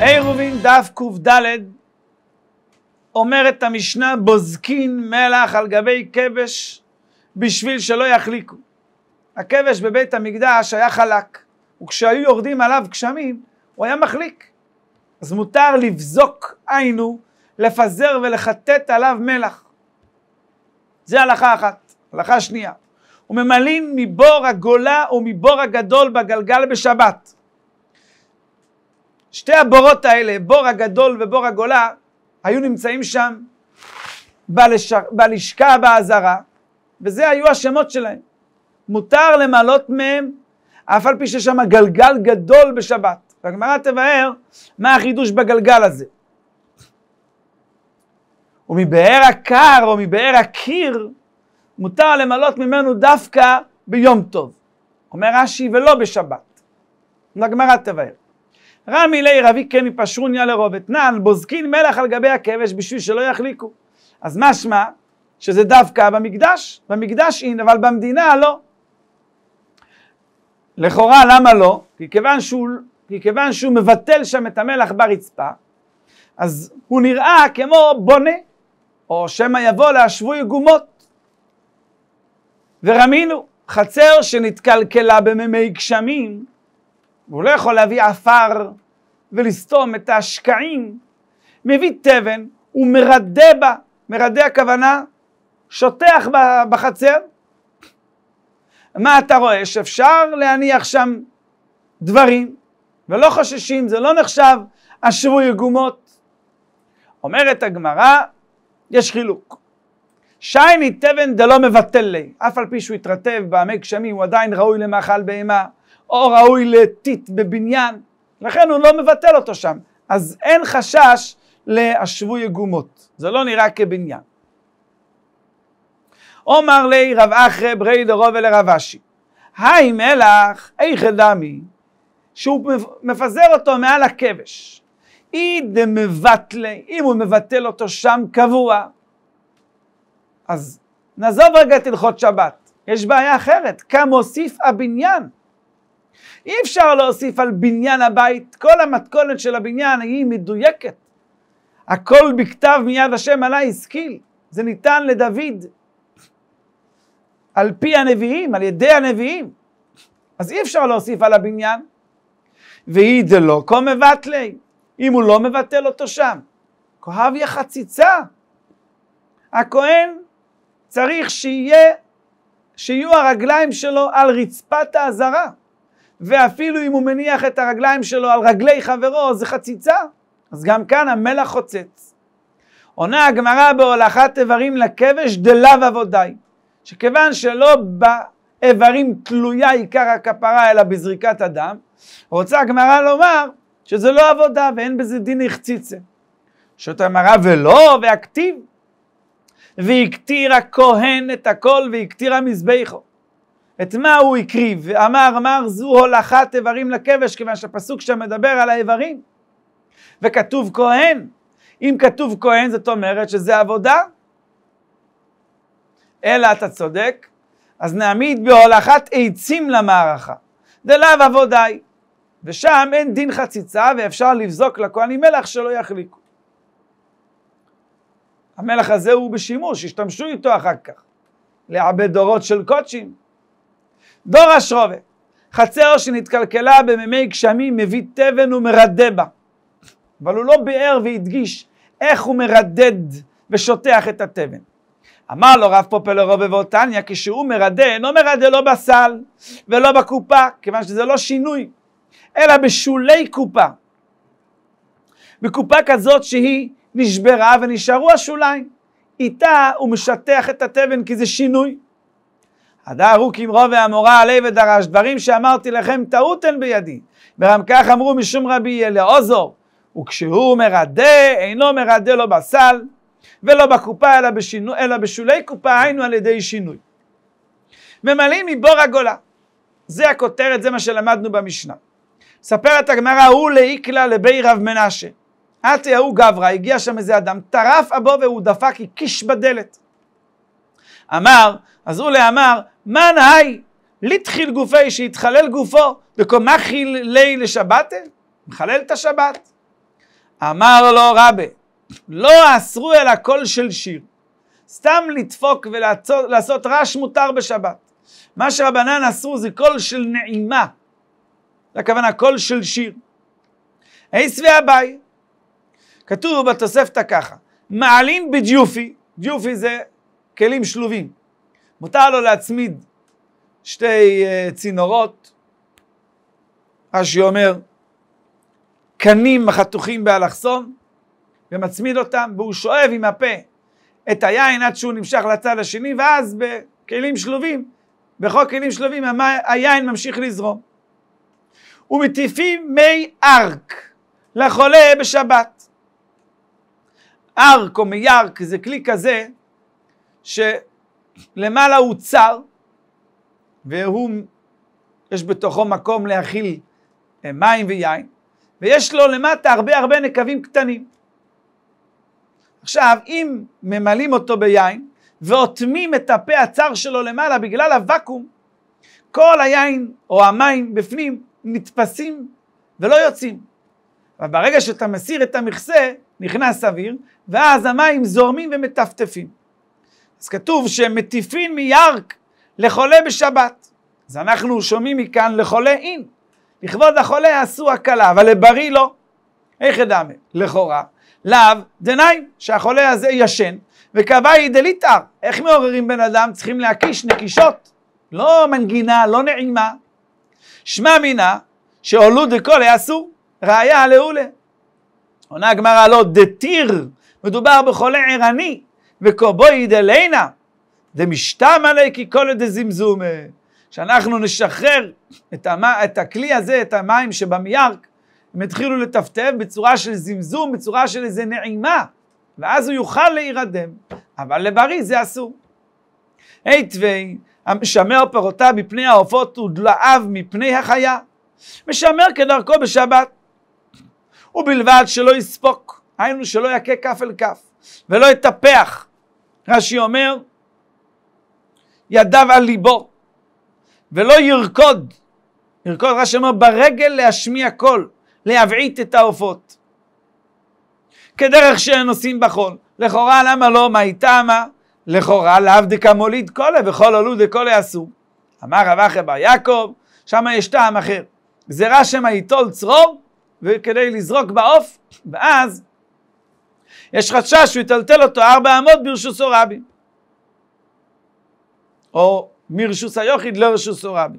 עירובין דף קד אומרת המשנה בוזקין מלח על גבי כבש בשביל שלא יחליקו. הכבש בבית המקדש היה חלק וכשהיו יורדים עליו גשמים הוא היה מחליק. אז מותר לבזוק, היינו, לפזר ולחטט עליו מלח. זה הלכה אחת. הלכה שנייה, וממלאים מבור הגולה ומבור הגדול בגלגל בשבת. שתי הבורות האלה, בור הגדול ובור הגולה, היו נמצאים שם בלש... בלשכה באזהרה, וזה היו השמות שלהם. מותר למלות מהם, אף על פי ששם גלגל גדול בשבת. והגמרא תבהר מה החידוש בגלגל הזה. ומבאר הקר או מבאר הקיר, מותר למלות ממנו דווקא ביום טוב. אומר רש"י, ולא בשבת. לגמרא תבהר. רמי ליה רבי כן מפשרוניה לרובת. נען, בוזקין מלח על גבי הכבש בשביל שלא יחליקו. אז משמע שזה דווקא במקדש, במקדש אין, אבל במדינה לא. לכאורה, למה לא? כי כיוון שהוא, כי כיוון שהוא מבטל שם את המלח ברצפה, אז הוא נראה כמו בונה, או שמא יבוא להשוו יגומות. ורמינו, חצר שנתקלקלה במימי גשמים, והוא לא יכול להביא עפר ולסתום את השקעים, מביא תבן ומרדה בה, מרדה הכוונה, שוטח בחצר. מה אתה רואה? שאפשר להניח שם דברים, ולא חוששים, זה לא נחשב אשרו יגומות. אומרת הגמרא, יש חילוק. שייני תבן דלא מבטל לי, אף על פי שהוא התרטב בעמי גשמים, הוא עדיין ראוי למאכל בהמה. או ראוי לטיט בבניין, לכן הוא לא מבטל אותו שם. אז אין חשש להשווי יגומות, זה לא נראה כבניין. אומר לי רב אחרי ברי דרו ולרב אשי, היי מלח, איך דמי, שהוא מפזר אותו מעל הכבש. אי דמבטלי, אם הוא מבטל אותו שם קבוע, אז נעזוב רגע את הלכות שבת, יש בעיה אחרת, הוסיף הבניין. אי אפשר להוסיף על בניין הבית, כל המתכונת של הבניין היא מדויקת. הכל בכתב מיד השם עלי השכיל, זה ניתן לדוד, על פי הנביאים, על ידי הנביאים. אז אי אפשר להוסיף על הבניין. והיא דלא כה מבטלי, אם הוא לא מבטל אותו שם. כהב יחציצה. הכהן צריך שיהיה, שיהיו הרגליים שלו על רצפת האזהרה. ואפילו אם הוא מניח את הרגליים שלו על רגלי חברו, זה חציצה. אז גם כאן המלח חוצץ. עונה הגמרא בהולכת איברים לכבש דלאו עבודי, שכיוון שלא באיברים תלויה עיקר הכפרה אלא בזריקת הדם, רוצה הגמרא לומר שזה לא עבודה ואין בזה דין החציצה. שאותה אמרה ולא, והכתיב. והקטיר הכהן את הכל והקטיר המזבחו. את מה הוא הקריב, ואמר, אמר, זו הולכת איברים לכבש, כיוון שהפסוק שם מדבר על האיברים. וכתוב כהן. אם כתוב כהן, זאת אומרת שזה עבודה. אלא אתה צודק, אז נעמיד בהולכת עצים למערכה. דלאו היא. ושם אין דין חציצה ואפשר לבזוק לכהנים מלח שלא יחליקו. המלח הזה הוא בשימוש, השתמשו איתו אחר כך. לעבד דורות של קודשים. דור השרובה, חצר שנתקלקלה במימי גשמים מביא תבן ומרדה בה. אבל הוא לא ביאר והדגיש איך הוא מרדד ושוטח את התבן. אמר לו רב פופלר רובבו תניא, כשהוא מרדה, אינו מרדה לא בסל ולא בקופה, כיוון שזה לא שינוי, אלא בשולי קופה. בקופה כזאת שהיא נשברה ונשארו השוליים. איתה הוא משטח את התבן כי זה שינוי. הדארו כמרו ואמורה עלי ודרש, דברים שאמרתי לכם טעות הן בידי. וגם כך אמרו משום רבי אלעזור, וכשהוא מרדה, אינו מרדה לא בסל ולא בקופה, אלא, בשינו, אלא בשולי קופה, היינו על ידי שינוי. ממלאים מבור הגולה. זה הכותרת, זה מה שלמדנו במשנה. מספרת הגמרא, הוא לאיקלה לבי רב מנשה. עתי ההוא גברא, הגיע שם איזה אדם, טרף אבו והוא דפק הקיש בדלת. אמר, אז אולי אמר, מן היי, לתחיל גופי שיתחלל גופו, וקומה חילי לשבת, מחלל את השבת. אמר לו רבה, לא אסרו אלא קול של שיר. סתם לדפוק ולעשות רעש מותר בשבת. מה שרבנן אסרו זה קול של נעימה. זה הכוונה קול של שיר. אייס אביי. כתוב בתוספתא ככה, מעלין בדיופי, דיופי זה כלים שלובים, מותר לו להצמיד שתי אה, צינורות, רש"י אומר, קנים החתוכים באלכסון, ומצמיד אותם, והוא שואב עם הפה את היין עד שהוא נמשך לצד השני, ואז בכלים שלובים, בכל כלים שלובים היין ממשיך לזרום. ומטיפים מי ארק לחולה בשבת. ארק או ארק זה כלי כזה, ש... למעלה הוא צר, והוא, יש בתוכו מקום להכיל אה, מים ויין, ויש לו למטה הרבה הרבה נקבים קטנים. עכשיו, אם ממלאים אותו ביין, ואוטמים את הפה הצר שלו למעלה בגלל הוואקום, כל היין או המים בפנים נתפסים ולא יוצאים. אבל ברגע שאתה מסיר את המכסה, נכנס אוויר, ואז המים זורמים ומטפטפים. אז כתוב שמטיפין מירק לחולה בשבת. אז אנחנו שומעים מכאן לחולה אין. לכבוד החולה עשו הקלה, אבל לבריא לא. איך אדם, לכאורה, לאו דניים, שהחולה הזה ישן, וקבעי דליטר. איך מעוררים בן אדם? צריכים להקיש נקישות. לא מנגינה, לא נעימה. שמע מינה שעולו דקול יעשו ראיה לעולה. עונה הגמרא לא דתיר, מדובר בחולה ערני, וקובוי דלינה, דמשתם עלי כי כל דזמזומה. שאנחנו נשחרר את, המ... את הכלי הזה, את המים שבמיירק הם יתחילו לטפטף בצורה של זמזום, בצורה של איזה נעימה, ואז הוא יוכל להירדם, אבל לבריא זה אסור. היתווי, המשמר פרותה מפני העופות ודלעיו מפני החיה, משמר כדרכו בשבת, ובלבד שלא יספוק, היינו שלא יכה כף אל כף, ולא יטפח, רש"י אומר, ידיו על ליבו, ולא ירקוד. ירקוד, רש"י אומר, ברגל להשמיע קול, להבעיט את העופות. כדרך שהם עושים בחול. לכאורה למה לא? מה איתה מה? לכאורה לאו דקמוליד קולה וכל עלו דקולה עשו. אמר רב אחי בר יעקב, שם יש טעם אחר. גזירה שמא ייטול צרור וכדי לזרוק בעוף, ואז יש חשש שהוא יטלטל אותו ארבע אמות ברשוסו רבי. או מרשוס היוחיד לרשוסו רבי.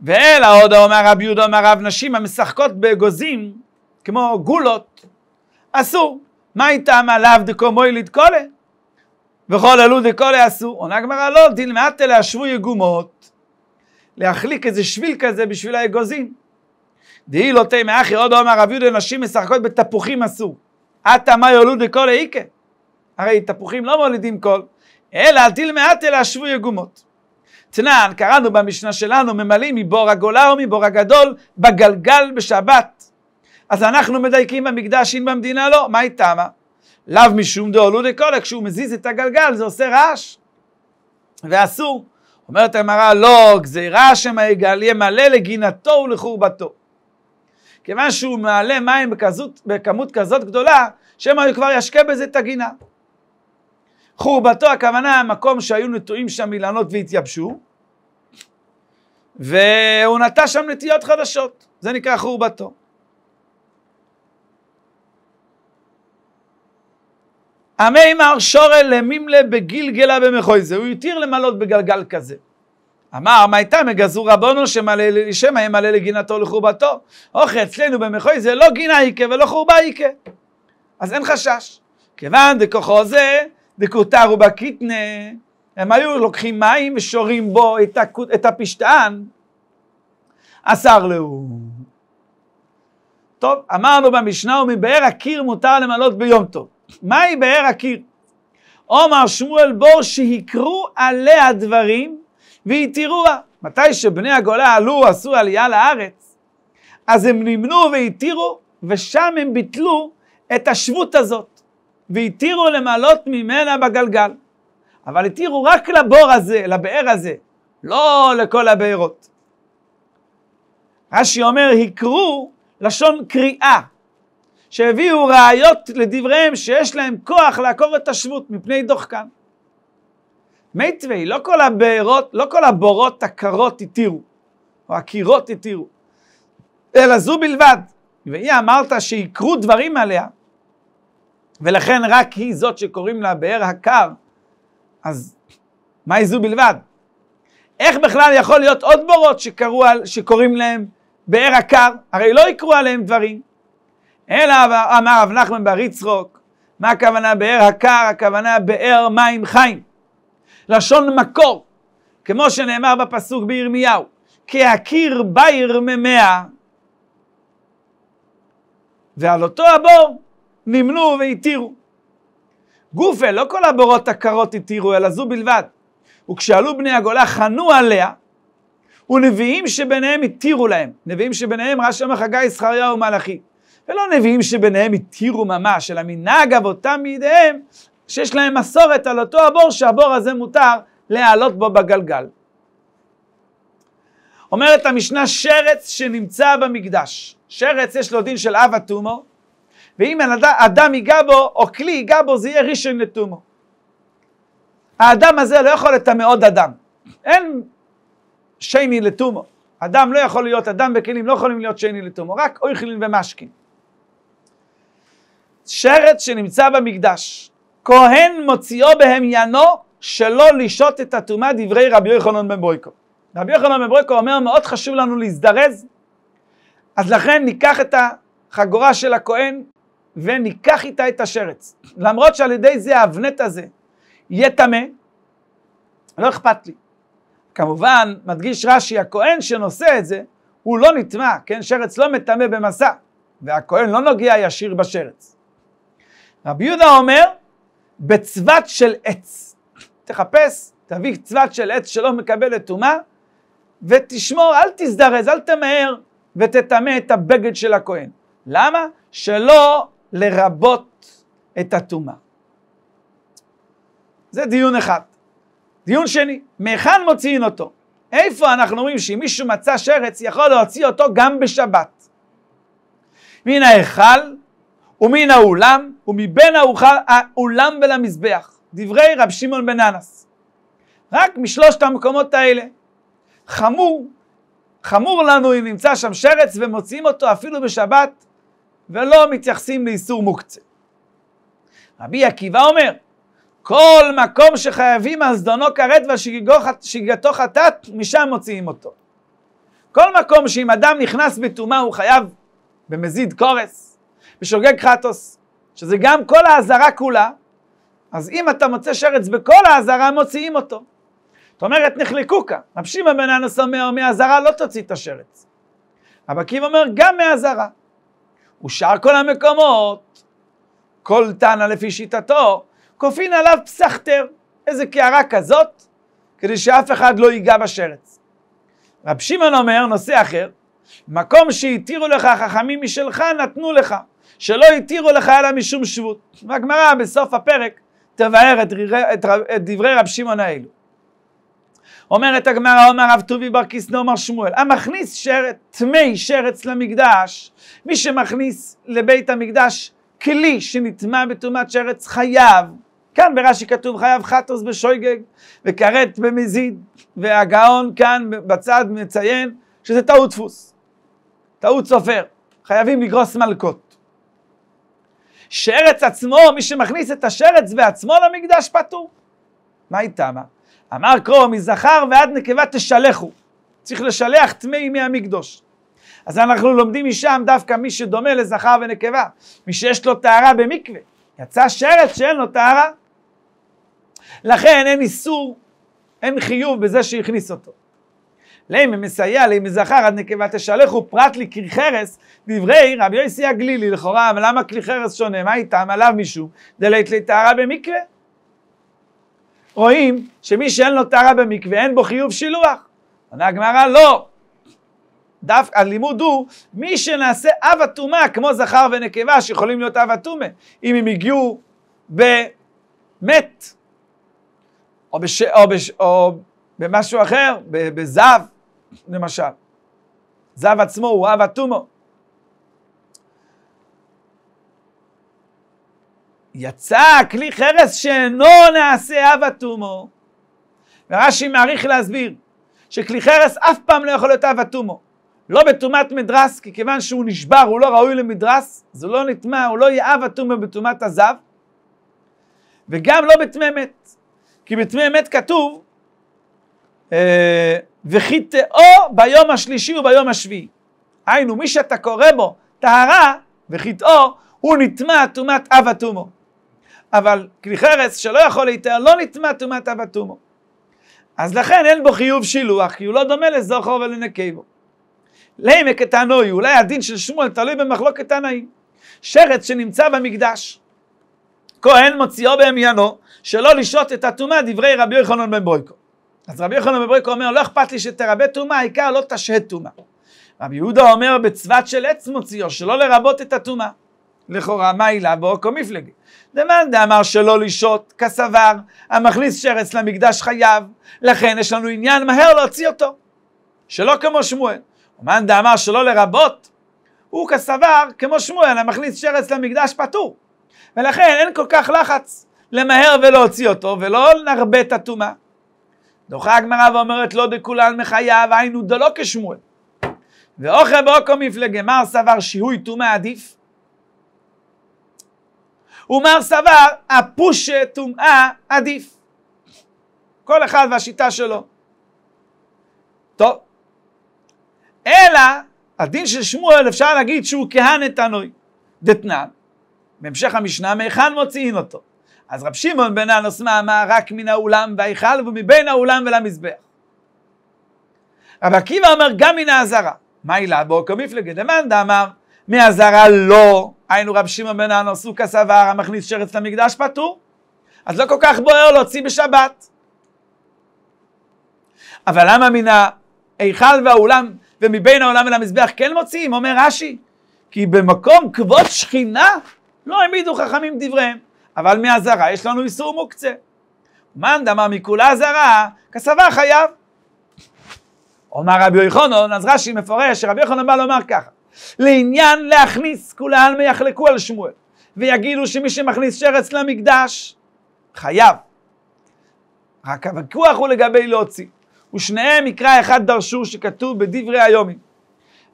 ואלא עוד אומר רבי יהודה אומר רב נשים המשחקות באגוזים כמו גולות אסור. מה איתם עליו דקו מויליד קולה? וכל אלו דקולה אסור. עונה גמרא לא, דין מעט אלה השבו יגומות להחליק איזה שביל כזה בשביל האגוזים. דהי לא תהיה מאחי עוד אומר רב יהודה נשים משחקות בתפוחים עשו. עתה מה יולוד לכל איכה? הרי תפוחים לא מולידים קול, אלא אל תלמעט אלא שבו יגומות. תנען, קראנו במשנה שלנו, ממלאים מבור הגולה ומבור הגדול בגלגל בשבת. אז אנחנו מדייקים במקדש, אם במדינה לא, מה היא תמה? לאו משום דאולו דקולה, כשהוא מזיז את הגלגל זה עושה רעש. ואסור. אומרת הגמרא, לא, גזירה שמא ימלא לגינתו ולחורבתו. כיוון שהוא מעלה מים בכזאת, בכמות כזאת גדולה, שמא הוא כבר ישקה בזה את הגינה. חורבתו הכוונה המקום שהיו נטועים שם אילנות והתייבשו, והוא נטע שם נטיות חדשות, זה נקרא חורבתו. המימר שורל למימלה בגילגלה במחוי זה, הוא התיר למלות בגלגל כזה. אמר, מה הייתה מגזרו רבונו שמלא לשמא ימלא לגינתו ולחורבתו. אוכל אצלנו במחוי זה לא גינה איכה ולא חורבה איכה. אז אין חשש. כיוון דכוחו זה, דכותר ובקיטנה, הם היו לוקחים מים ושורים בו את, הקוט, את הפשתן. אסר להו. טוב, אמרנו במשנה, ומבאר הקיר מותר למלות ביום טוב. מהי באר הקיר? עומר שמואל בור שהקרו עליה דברים תירוה. מתי שבני הגולה עלו, עשו עלייה לארץ, אז הם נמנו והתירו, ושם הם ביטלו את השבות הזאת, והתירו למלות ממנה בגלגל. אבל התירו רק לבור הזה, לבאר הזה, לא לכל הבארות. רש"י אומר, הקרו לשון קריאה, שהביאו ראיות לדבריהם שיש להם כוח לעקור את השבות מפני דוחקן. מי לא כל הבארות, לא כל הבורות הקרות התירו, או הקירות התירו, אלא זו בלבד. והיא אמרת שיקרו דברים עליה, ולכן רק היא זאת שקוראים לה באר הקר, אז היא זו בלבד? איך בכלל יכול להיות עוד בורות שקרו על, שקוראים להם באר הקר? הרי לא יקרו עליהם דברים. אלא אמר רב נחמן בר יצרוק, מה הכוונה באר הקר? הכוונה באר מים חיים. לשון מקור, כמו שנאמר בפסוק בירמיהו, כי הקיר בעיר ממאה, ועל אותו הבור נמנו והתירו. גופה, לא כל הבורות הקרות התירו, אלא זו בלבד. וכשעלו בני הגולה חנו עליה, ונביאים שביניהם התירו להם. נביאים שביניהם, רש"י אומר חגי, זכריה ומלאכי. ולא נביאים שביניהם התירו ממש, אלא מנהג אבותם מידיהם, שיש להם מסורת על אותו הבור, שהבור הזה מותר להעלות בו בגלגל. אומרת המשנה שרץ שנמצא במקדש. שרץ יש לו דין של אב אטומו, ואם אדם ייגע בו או כלי ייגע בו זה יהיה ראשון לטומו. האדם הזה לא יכול לטמא עוד אדם. אין שני לטומו. אדם לא יכול להיות, אדם בכלים, לא יכולים להיות שני לטומו, רק אויכלין ומשקין. שרץ שנמצא במקדש. כהן מוציאו בהמיינו שלא לשהות את הטומאה דברי רבי יוחנן בן ברויקו. רבי יוחנן בן ברויקו אומר מאוד חשוב לנו להזדרז, אז לכן ניקח את החגורה של הכהן וניקח איתה את השרץ. למרות שעל ידי זה האבנט הזה יהיה טמא, לא אכפת לי. כמובן, מדגיש רש"י, הכהן שנושא את זה, הוא לא נטמע, כן? שרץ לא מטמא במסע, והכהן לא נוגע ישיר בשרץ. רבי יהודה אומר, בצבת של עץ. תחפש, תביא צבת של עץ שלא מקבלת טומאה, ותשמור, אל תזדרז, אל תמהר, ותטמא את הבגד של הכהן. למה? שלא לרבות את הטומאה. זה דיון אחד. דיון שני, מהיכן מוציאים אותו? איפה אנחנו רואים שאם מישהו מצא שרץ, יכול להוציא אותו גם בשבת? מן ההיכל, ומן האולם, ומבין האולם ולמזבח. דברי רב שמעון בן אנס. רק משלושת המקומות האלה. חמור, חמור לנו אם נמצא שם שרץ ומוציאים אותו אפילו בשבת, ולא מתייחסים לאיסור מוקצה. רבי עקיבא אומר, כל מקום שחייבים על זדונו כרת ושגיגתו חטאת, משם מוציאים אותו. כל מקום שאם אדם נכנס בטומאה הוא חייב במזיד קורס, בשוגג חטוס, שזה גם כל האזהרה כולה, אז אם אתה מוצא שרץ בכל האזהרה, מוציאים אותו. זאת אומרת, נחלקו כאן. רב שמעון בן אנוס אומר, מהאזהרה לא תוציא את השרץ. רב עקיבא אומר, גם מהאזהרה. ושאר כל המקומות, כל תנא לפי שיטתו, כופין עליו פסחתר, איזה קערה כזאת, כדי שאף אחד לא ייגע בשרץ. רב שמעון אומר, נושא אחר, מקום שהתירו לך חכמים משלך, נתנו לך. שלא התירו לחיילה משום שבות. והגמרא בסוף הפרק תבהר את, את, את דברי רב שמעון האלו. אומרת הגמרא, אומר רב טובי בר כיסנא, אומר שמואל, המכניס שרת, טמא שרץ למקדש, מי שמכניס לבית המקדש כלי שנטמא בטומאת שרץ חייב, כאן ברש"י כתוב חייב חטוס בשויגג וכרת במזיד, והגאון כאן בצד מציין שזה טעות דפוס, טעות סופר, חייבים לגרוס מלקות. שרץ עצמו, מי שמכניס את השרץ בעצמו למקדש פטור. מה היא תמה? אמר קרוא, מזכר ועד נקבה תשלחו. צריך לשלח טמאי מהמקדוש. אז אנחנו לומדים משם דווקא מי שדומה לזכר ונקבה, מי שיש לו טהרה במקווה. יצא שרץ שאין לו טהרה. לכן אין איסור, אין חיוב בזה שהכניס אותו. לימי מסייע, לימי זכר, עד נקבה תשלחו, פרט לכלי חרס, דברי רבי יוסי הגלילי, לכאורה, אבל למה כלי חרס שונה? מה איתם? עליו מישהו דלית לא לי טהרה במקווה. רואים שמי שאין לו טהרה במקווה, אין בו חיוב שילוח. עונה הגמרא, לא. דווקא הלימוד הוא, מי שנעשה אב הטומאה, כמו זכר ונקבה, שיכולים להיות אב הטומאה, אם הם הגיעו במת, או, בש, או, בש, או במשהו אחר, בזב, למשל. זהב עצמו הוא אב אטומו. יצא כלי חרס שאינו נעשה אב אטומו. ורש"י מעריך להסביר שכלי חרס אף פעם לא יכול להיות אב אטומו. לא בטומאת מדרס, כי כיוון שהוא נשבר, הוא לא ראוי למדרס, זה לא נטמע, הוא לא יהיה אב אטומו בטומאת הזב. וגם לא בטמא מת, כי בטמא מת כתוב, אה, וכי תאו ביום השלישי וביום השביעי. היינו, מי שאתה קורא בו טהרה וכי תאו, הוא נטמע טומאת אב אטומו. אבל כלי חרס שלא יכול להיטהר, לא נטמע טומאת אב אטומו. אז לכן אין בו חיוב שילוח, כי הוא לא דומה לזוכר ולנקי בו. לימק התנאי, אולי הדין של שמואל תלוי במחלוקת תנאים. שרץ שנמצא במקדש, כהן מוציאו במיינו, שלא לשתות את הטומאה דברי רבי יוחנן בן בויקו. אז רבי יוחנן מבריקו אומר, לא אכפת לי שתרבה טומאה, העיקר לא תשהה טומאה. רבי יהודה אומר בצבת של עץ מוציאו, שלא לרבות את הטומאה. לכאורה, מה העילה באוקו מפלגי? דמאן דאמר שלא לשהות, כסבר, המכניס שרץ למקדש חייו, לכן יש לנו עניין מהר להוציא אותו. שלא כמו שמואל. ומאן דאמר שלא לרבות, הוא כסבר, כמו שמואל, המכניס שרץ למקדש פטור. ולכן אין כל כך לחץ למהר ולהוציא אותו, ולא נרבה את הטומאה. דוחה הגמרא ואומרת לא דכולן מחייב, היינו דלא כשמואל. ואוכל באוקו מפלגה, מר סבר שיהוי טומאה עדיף? ומר סבר הפושה טומאה עדיף. כל אחד והשיטה שלו. טוב. אלא, הדין של שמואל אפשר להגיד שהוא כהנתנוי דתנן. בהמשך המשנה, מהיכן מוציאים אותו? אז רב שמעון בן אנוס מאמר רק מן האולם וההיכל ומבין האולם ולמזבח. רב עקיבא אמר גם מן האזהרה. מה הילה בו כמפלגת? למנדה אמר מהאזהרה לא, היינו רב שמעון בן אנוס הוא כסבר המכניס שרץ למקדש פטור. אז לא כל כך בוער להוציא בשבת. אבל למה מן ההיכל והאולם ומבין העולם אל המזבח כן מוציאים? אומר רש"י, כי במקום כבוד שכינה לא העמידו חכמים דבריהם. אבל מהזרה יש לנו איסור מוקצה. מאן דמא מכולה זרה, כסבה חייב. אומר רבי יוחנן, אז רש"י מפורש, שרבי יוחנן בא לומר ככה, לעניין להכניס כולן ויחלקו על שמואל, ויגידו שמי שמכניס שרץ למקדש, חייב. רק הוויכוח הוא לגבי להוציא, ושניהם מקרא אחד דרשו שכתוב בדברי היומים,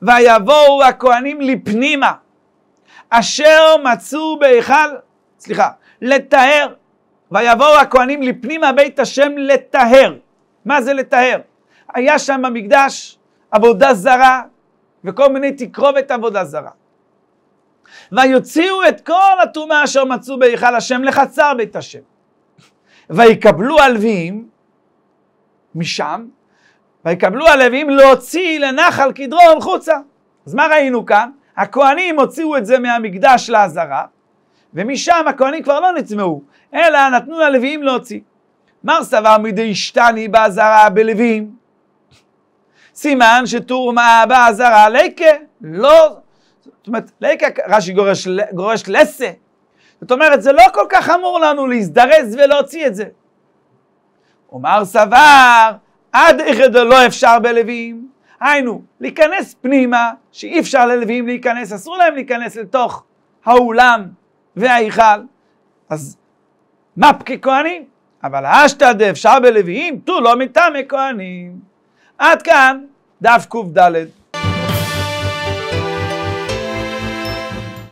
ויבואו הכהנים לפנימה, אשר מצאו בהיכל, סליחה, לטהר. ויבואו הכהנים לפנים הבית השם לטהר. מה זה לטהר? היה שם במקדש עבודה זרה וכל מיני תקרובת עבודה זרה. ויוציאו את כל הטומאה אשר מצאו בהיכל השם לחצר בית השם. ויקבלו הלווים משם, ויקבלו הלווים להוציא לנחל קדרון חוצה. אז מה ראינו כאן? הכהנים הוציאו את זה מהמקדש לעזרה, ומשם הכהנים כבר לא נצמאו, אלא נתנו ללוויים להוציא. מר סבר מדי שתני באזהרה בלוויים. סימן שתורמה באזהרה ליקה, לא, זאת אומרת, ליקה, רש"י גורש, גורש לסה. זאת אומרת, זה לא כל כך אמור לנו להזדרז ולהוציא את זה. אומר סבר, עד איכד לא אפשר בלווים. היינו, להיכנס פנימה, שאי אפשר ללווים להיכנס, אסור להם להיכנס לתוך האולם וההיכל. אז מפקי כהנים, אבל אשתא דאפשר בלוויים, תו לא מטעמי כהנים. עד כאן דף קד.